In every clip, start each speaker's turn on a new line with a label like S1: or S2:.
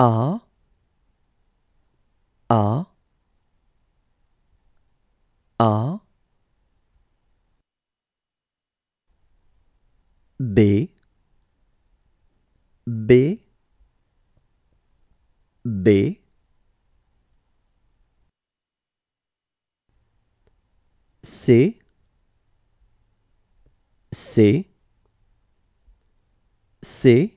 S1: A A A B B B C C C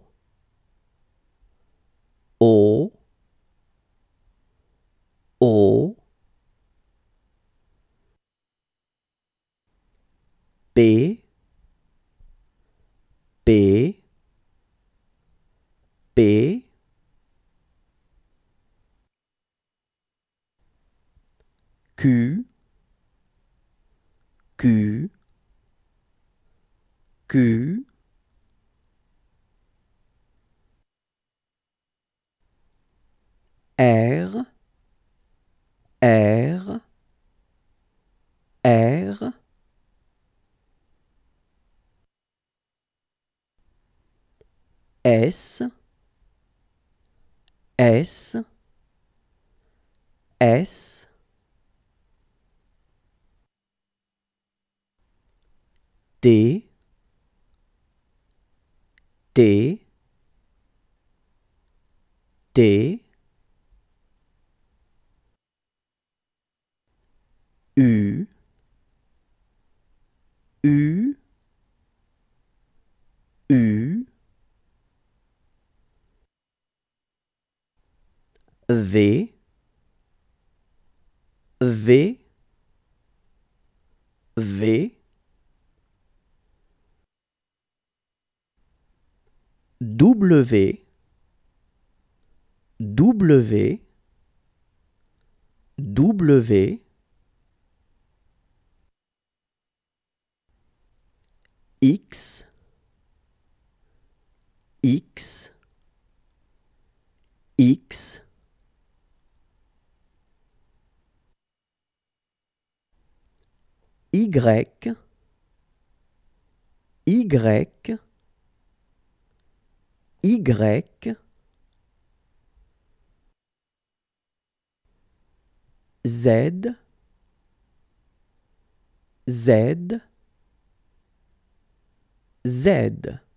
S1: B P P Q Q Q R S, S, S, D, D, D, V V V W W W X X X Y, Y, Y, Z, Z, Z.